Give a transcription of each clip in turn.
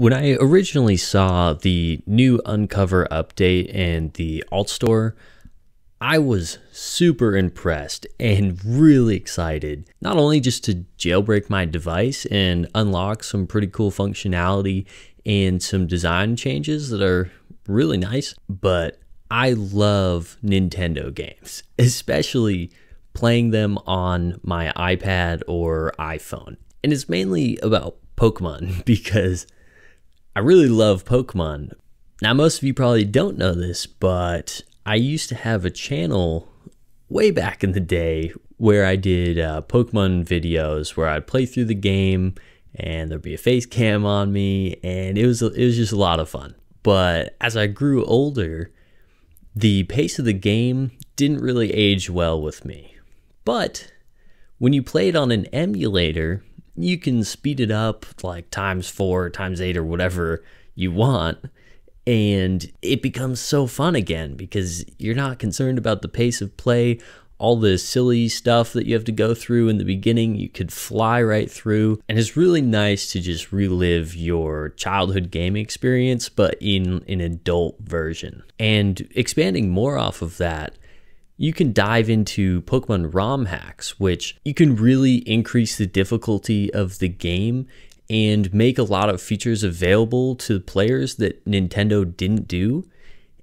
When I originally saw the new Uncover update and the alt store, I was super impressed and really excited, not only just to jailbreak my device and unlock some pretty cool functionality and some design changes that are really nice, but I love Nintendo games, especially playing them on my iPad or iPhone. And it's mainly about Pokemon because I really love Pokemon. Now, most of you probably don't know this, but I used to have a channel way back in the day where I did uh, Pokemon videos where I'd play through the game and there'd be a face cam on me, and it was it was just a lot of fun. But as I grew older, the pace of the game didn't really age well with me. But when you play it on an emulator, you can speed it up like times four, times eight, or whatever you want. And it becomes so fun again because you're not concerned about the pace of play, all the silly stuff that you have to go through in the beginning, you could fly right through. And it's really nice to just relive your childhood gaming experience, but in an adult version. And expanding more off of that, you can dive into Pokemon ROM hacks, which you can really increase the difficulty of the game and make a lot of features available to players that Nintendo didn't do.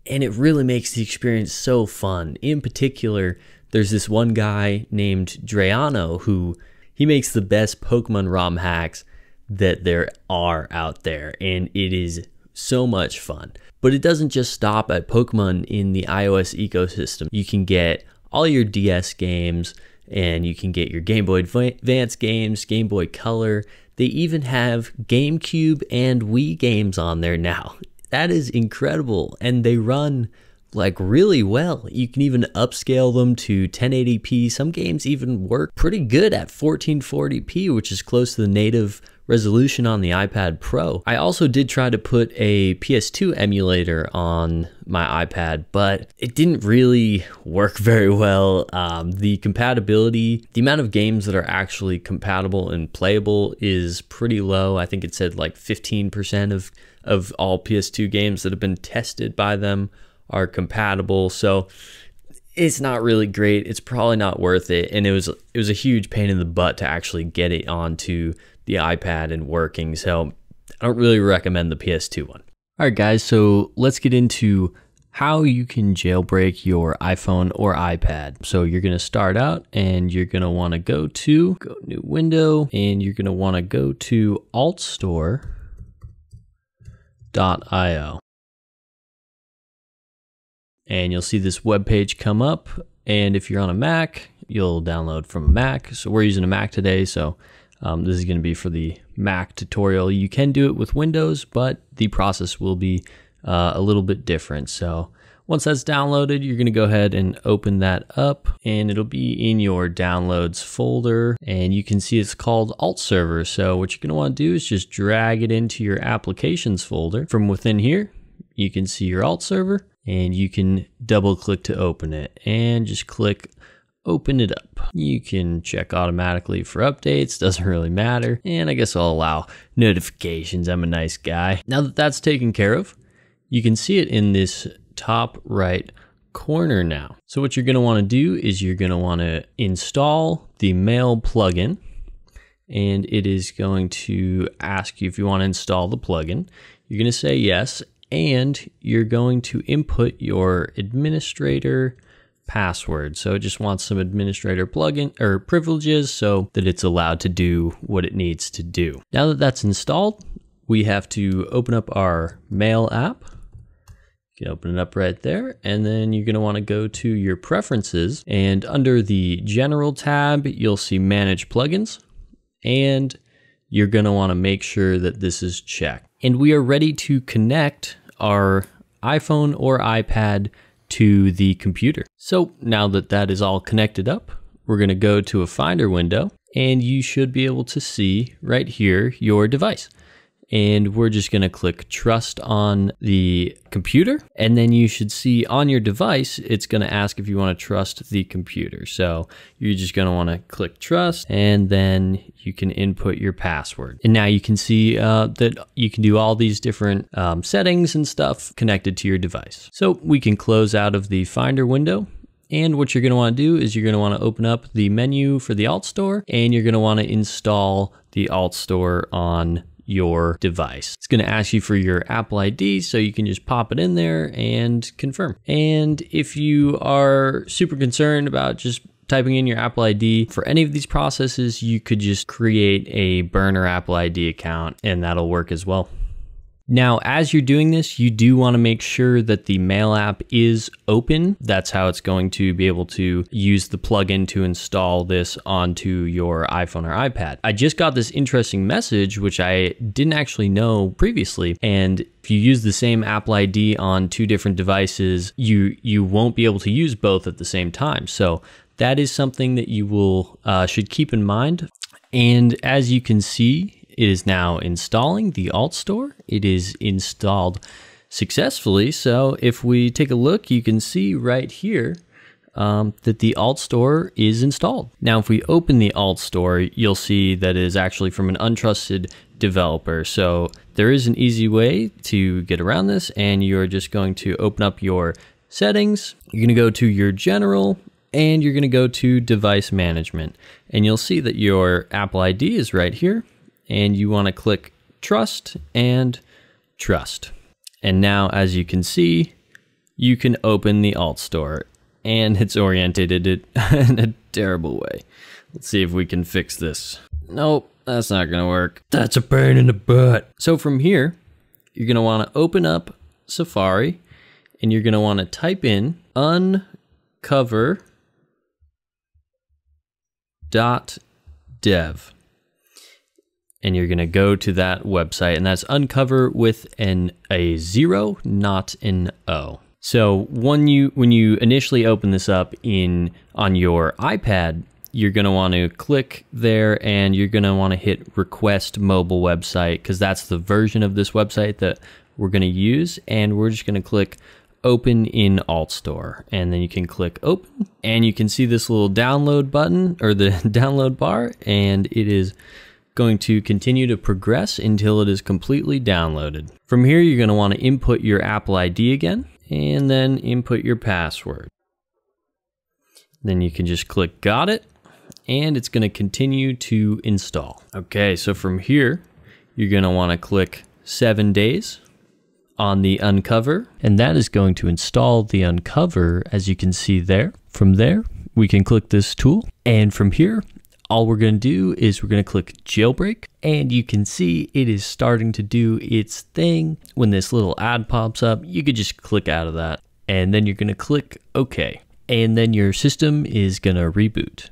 And it really makes the experience so fun. In particular, there's this one guy named Dreano who he makes the best Pokemon ROM hacks that there are out there, and it is so much fun. But it doesn't just stop at Pokemon in the iOS ecosystem. You can get all your DS games and you can get your Game Boy Advance games, Game Boy Color. They even have GameCube and Wii games on there now. That is incredible. And they run like really well. You can even upscale them to 1080p. Some games even work pretty good at 1440p, which is close to the native resolution on the iPad Pro. I also did try to put a PS2 emulator on my iPad, but it didn't really work very well. Um, the compatibility, the amount of games that are actually compatible and playable is pretty low. I think it said like 15% of, of all PS2 games that have been tested by them are compatible. So it's not really great. It's probably not worth it. And it was it was a huge pain in the butt to actually get it onto the iPad and working. So I don't really recommend the PS2 one. All right, guys. So let's get into how you can jailbreak your iPhone or iPad. So you're going to start out and you're going to want to go to go new window and you're going to want to go to altstore.io and you'll see this web page come up. And if you're on a Mac, you'll download from a Mac. So we're using a Mac today, so um, this is going to be for the Mac tutorial. You can do it with Windows, but the process will be uh, a little bit different. So once that's downloaded, you're going to go ahead and open that up and it'll be in your downloads folder and you can see it's called alt server. So what you're going to want to do is just drag it into your applications folder. From within here, you can see your alt server and you can double click to open it and just click open it up. You can check automatically for updates, doesn't really matter. And I guess I'll allow notifications, I'm a nice guy. Now that that's taken care of, you can see it in this top right corner now. So what you're gonna wanna do is you're gonna wanna install the mail plugin and it is going to ask you if you wanna install the plugin. You're gonna say yes, and you're going to input your administrator password. So it just wants some administrator plugin or privileges so that it's allowed to do what it needs to do. Now that that's installed, we have to open up our mail app. You can open it up right there. And then you're going to want to go to your preferences and under the general tab, you'll see manage plugins and you're going to want to make sure that this is checked. And we are ready to connect our iPhone or iPad to the computer. So now that that is all connected up, we're going to go to a Finder window and you should be able to see right here your device and we're just going to click trust on the computer. And then you should see on your device, it's going to ask if you want to trust the computer. So you're just going to want to click trust and then you can input your password. And now you can see uh, that you can do all these different um, settings and stuff connected to your device. So we can close out of the finder window and what you're going to want to do is you're going to want to open up the menu for the alt store and you're going to want to install the alt store on your device. It's going to ask you for your Apple ID, so you can just pop it in there and confirm. And if you are super concerned about just typing in your Apple ID for any of these processes, you could just create a burner Apple ID account and that'll work as well. Now, as you're doing this, you do want to make sure that the Mail app is open. That's how it's going to be able to use the plugin to install this onto your iPhone or iPad. I just got this interesting message, which I didn't actually know previously. And if you use the same Apple ID on two different devices, you, you won't be able to use both at the same time. So that is something that you will uh, should keep in mind. And as you can see it is now installing the alt store. It is installed successfully. So if we take a look, you can see right here um, that the alt store is installed. Now, if we open the alt store, you'll see that it is actually from an untrusted developer. So there is an easy way to get around this and you're just going to open up your settings. You're gonna go to your general and you're gonna go to device management. And you'll see that your Apple ID is right here and you want to click trust and trust. And now, as you can see, you can open the alt store and it's oriented in a terrible way. Let's see if we can fix this. Nope, that's not gonna work. That's a pain in the butt. So from here, you're gonna wanna open up Safari and you're gonna wanna type in uncover dot dev and you're going to go to that website and that's uncover with an a 0 not an o so when you when you initially open this up in on your ipad you're going to want to click there and you're going to want to hit request mobile website because that's the version of this website that we're going to use and we're just going to click open in alt store and then you can click open and you can see this little download button or the download bar and it is going to continue to progress until it is completely downloaded. From here, you're going to want to input your Apple ID again, and then input your password. Then you can just click got it, and it's going to continue to install. Okay, so from here, you're going to want to click seven days on the uncover, and that is going to install the uncover as you can see there. From there, we can click this tool, and from here, all we're going to do is we're going to click jailbreak and you can see it is starting to do its thing. When this little ad pops up, you could just click out of that and then you're going to click OK. And then your system is going to reboot.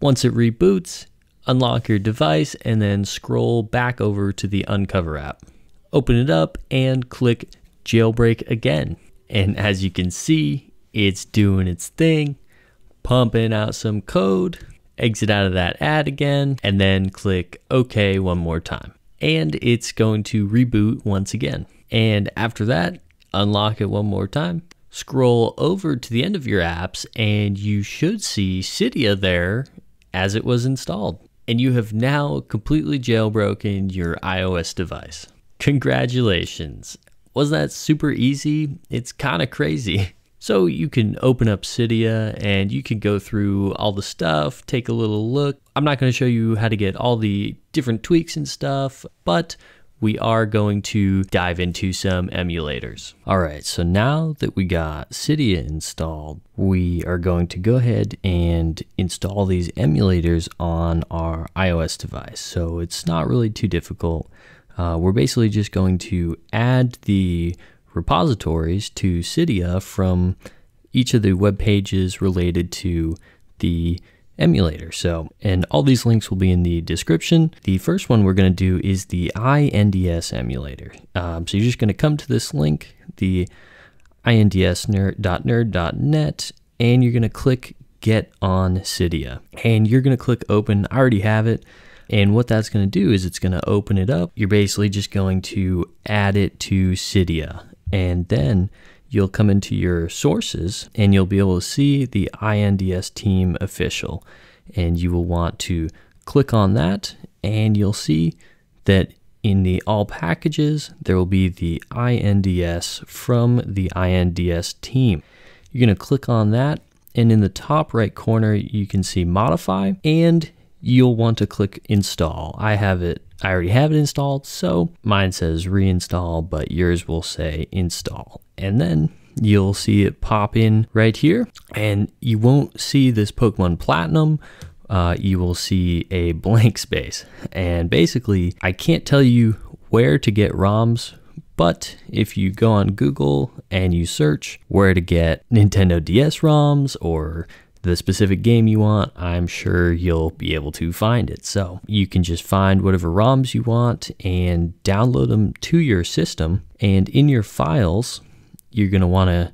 Once it reboots, unlock your device and then scroll back over to the Uncover app. Open it up and click jailbreak again. And as you can see, it's doing its thing, pumping out some code exit out of that ad again, and then click OK one more time. And it's going to reboot once again. And after that, unlock it one more time. Scroll over to the end of your apps, and you should see Cydia there as it was installed. And you have now completely jailbroken your iOS device. Congratulations! Was that super easy? It's kind of crazy. So you can open up Cydia and you can go through all the stuff, take a little look. I'm not going to show you how to get all the different tweaks and stuff, but we are going to dive into some emulators. All right, so now that we got Cydia installed, we are going to go ahead and install these emulators on our iOS device. So it's not really too difficult. Uh, we're basically just going to add the repositories to Cydia from each of the web pages related to the emulator. So, and all these links will be in the description. The first one we're going to do is the INDS emulator. Um, so you're just going to come to this link, the inds.nerd.nerd.net, and you're going to click Get on Cydia. And you're going to click Open. I already have it. And what that's going to do is it's going to open it up. You're basically just going to add it to Cydia and then you'll come into your sources and you'll be able to see the INDS team official. And you will want to click on that and you'll see that in the all packages, there will be the INDS from the INDS team. You're gonna click on that and in the top right corner, you can see modify and you'll want to click install. I have it, I already have it installed, so mine says reinstall, but yours will say install. And then you'll see it pop in right here, and you won't see this Pokemon Platinum, uh, you will see a blank space. And basically, I can't tell you where to get ROMs, but if you go on Google and you search where to get Nintendo DS ROMs or the specific game you want, I'm sure you'll be able to find it. So you can just find whatever ROMs you want and download them to your system. And in your files, you're going to want to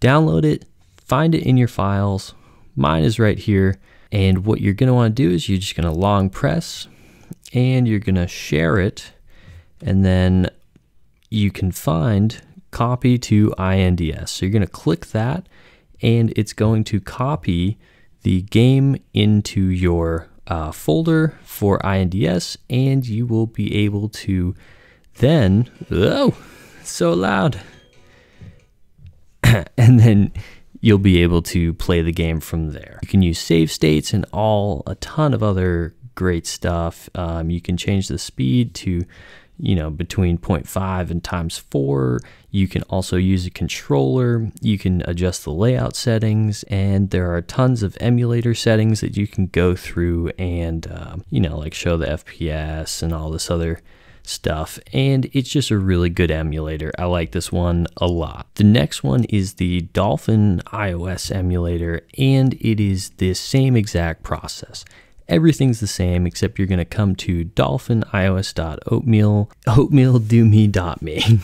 download it, find it in your files. Mine is right here. And what you're going to want to do is you're just going to long press and you're going to share it. And then you can find copy to INDS. So you're going to click that and it's going to copy the game into your uh, folder for INDS, and you will be able to then, oh, so loud. and then you'll be able to play the game from there. You can use save states and all a ton of other great stuff. Um, you can change the speed to you know, between 0.5 and times 4. You can also use a controller. You can adjust the layout settings. And there are tons of emulator settings that you can go through and, um, you know, like show the FPS and all this other stuff. And it's just a really good emulator. I like this one a lot. The next one is the Dolphin iOS emulator, and it is the same exact process. Everything's the same except you're going to come to dolphinios.oatmeal, oatmeal.do.me,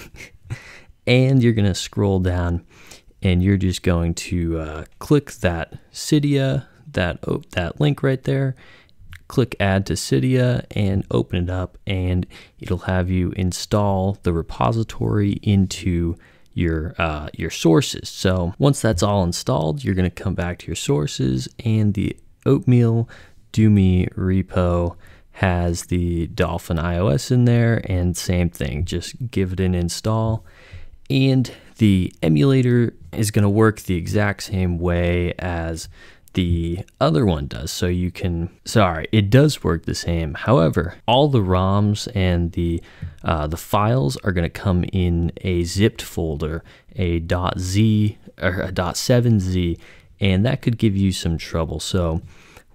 and you're going to scroll down and you're just going to uh, click that Cydia, that, oh, that link right there, click add to Cydia and open it up and it'll have you install the repository into your uh, your sources. So once that's all installed, you're going to come back to your sources and the oatmeal Dumi repo has the Dolphin iOS in there, and same thing, just give it an install. And the emulator is going to work the exact same way as the other one does. So you can, sorry, it does work the same. However, all the ROMs and the uh, the files are going to come in a zipped folder, a .z or a .7z, and that could give you some trouble. So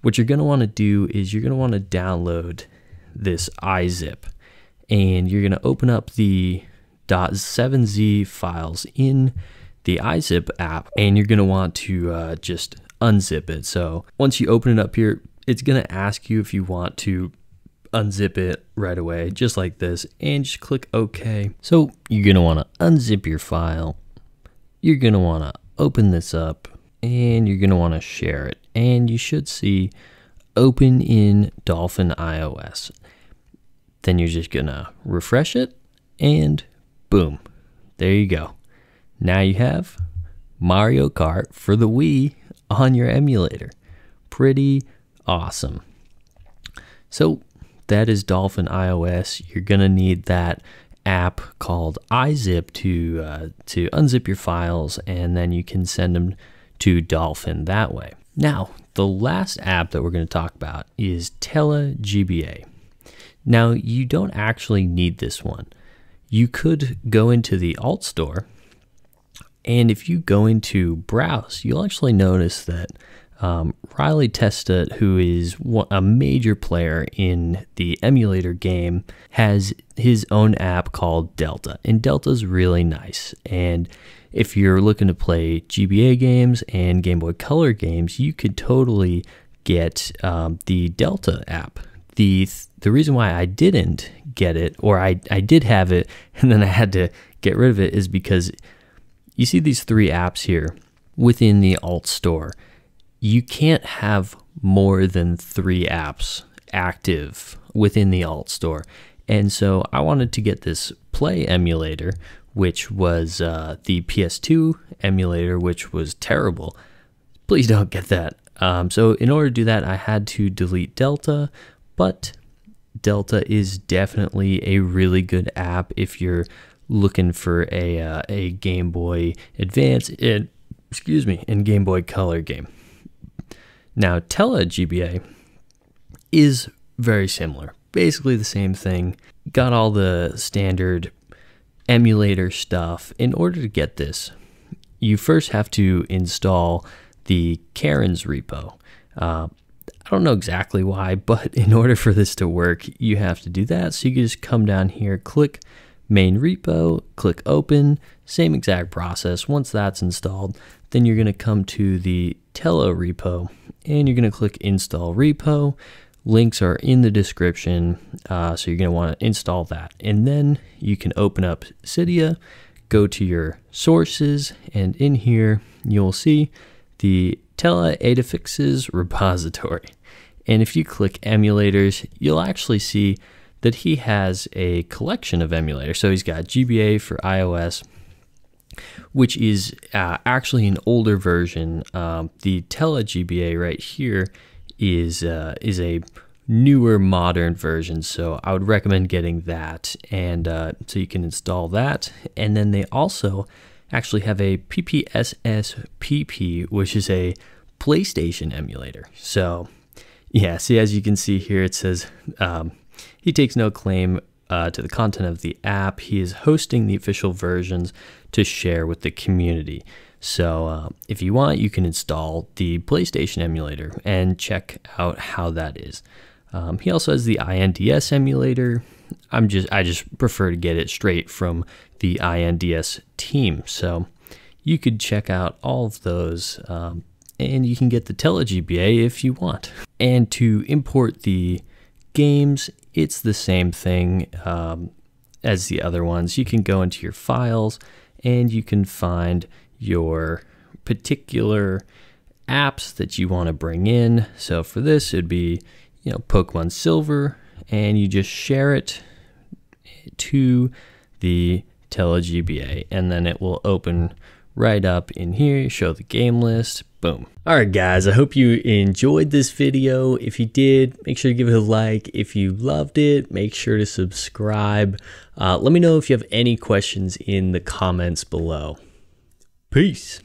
what you're going to want to do is you're going to want to download this iZip and you're going to open up the .7z files in the iZip app and you're going to want to uh, just unzip it. So once you open it up here, it's going to ask you if you want to unzip it right away, just like this, and just click OK. So you're going to want to unzip your file. You're going to want to open this up and you're going to want to share it and you should see open in Dolphin iOS. Then you're just gonna refresh it and boom, there you go. Now you have Mario Kart for the Wii on your emulator. Pretty awesome. So that is Dolphin iOS. You're gonna need that app called iZip to uh, to unzip your files, and then you can send them to Dolphin that way. Now, the last app that we're going to talk about is TeleGBA. Now, you don't actually need this one. You could go into the alt store, and if you go into browse, you'll actually notice that um, Riley Testa, who is a major player in the emulator game, has his own app called Delta. And Delta's really nice. And if you're looking to play GBA games and Game Boy Color games, you could totally get um, the Delta app. The, th the reason why I didn't get it, or I, I did have it and then I had to get rid of it, is because you see these three apps here within the alt store you can't have more than three apps active within the alt store. And so I wanted to get this Play emulator, which was uh, the PS2 emulator, which was terrible. Please don't get that. Um, so in order to do that, I had to delete Delta, but Delta is definitely a really good app if you're looking for a uh, a Game Boy Advance and excuse me, and Game Boy Color game. Now, TeleGBA is very similar, basically the same thing. Got all the standard emulator stuff. In order to get this, you first have to install the Karen's repo. Uh, I don't know exactly why, but in order for this to work, you have to do that. So you can just come down here, click main repo, click open, same exact process. Once that's installed, then you're going to come to the Telo repo, and you're going to click install repo. Links are in the description, uh, so you're going to want to install that. And then you can open up Cydia, go to your sources, and in here you'll see the Tela AdaFixes repository. And if you click emulators, you'll actually see that he has a collection of emulators. So he's got GBA for iOS, which is uh, actually an older version. Um, the Tele GBA right here is uh, is a newer modern version so i would recommend getting that and uh, so you can install that and then they also actually have a ppsspp which is a playstation emulator so yeah see as you can see here it says um, he takes no claim uh, to the content of the app. He is hosting the official versions to share with the community. So, uh, if you want, you can install the PlayStation emulator and check out how that is. Um, he also has the INDS emulator. I'm just I just prefer to get it straight from the INDS team. So, you could check out all of those. Um, and you can get the TeleGBA if you want. And to import the games it's the same thing um, as the other ones. You can go into your files and you can find your particular apps that you want to bring in. So for this, it'd be you know Pokemon Silver, and you just share it to the TeleGBA, and then it will open right up in here. show the game list, Boom. All right, guys, I hope you enjoyed this video. If you did, make sure to give it a like. If you loved it, make sure to subscribe. Uh, let me know if you have any questions in the comments below. Peace.